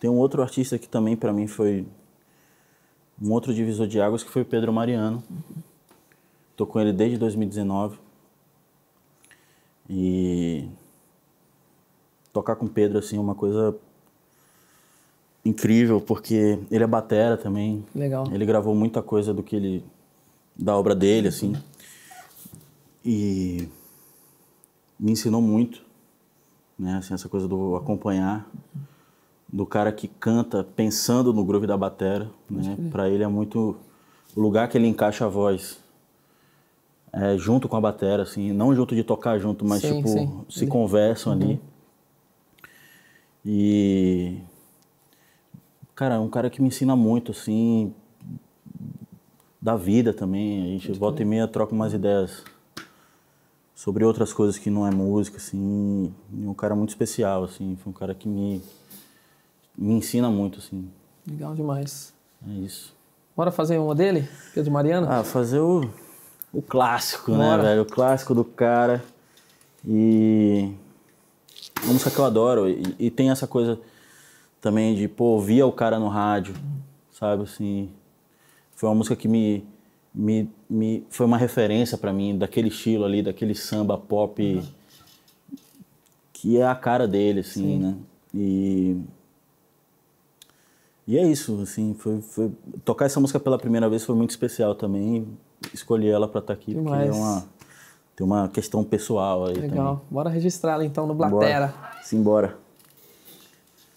Tem um outro artista que também para mim foi um outro divisor de águas que foi o Pedro Mariano. Uhum. Tô com ele desde 2019. E tocar com o Pedro assim é uma coisa incrível porque ele é batera também. Legal. Ele gravou muita coisa do que ele da obra dele assim. E me ensinou muito, né, assim, essa coisa do acompanhar. Uhum do cara que canta pensando no groove da batera, né? Para ele é muito o lugar que ele encaixa a voz. É, junto com a batera, assim, não junto de tocar junto, mas sim, tipo, sim. se conversam uhum. ali. E cara, é um cara que me ensina muito assim da vida também. A gente muito volta bem. e meia troca umas ideias sobre outras coisas que não é música, assim, um cara muito especial, assim, foi um cara que me me ensina muito, assim. Legal demais. É isso. Bora fazer uma dele, que é de Mariano? Ah, fazer o, o clássico, né, Bora. né, velho? O clássico do cara. E. Uma música que eu adoro. E, e tem essa coisa também de, pô, via o cara no rádio, sabe? Assim. Foi uma música que me. me, me foi uma referência para mim, daquele estilo ali, daquele samba pop. Uhum. Que é a cara dele, assim, Sim. né? E e é isso, assim, foi, foi, tocar essa música pela primeira vez foi muito especial também. Escolhi ela para estar tá aqui, Demais. porque é uma, tem uma questão pessoal aí Legal. Também. Bora registrar ela então no Blatera. Simbora. Simbora.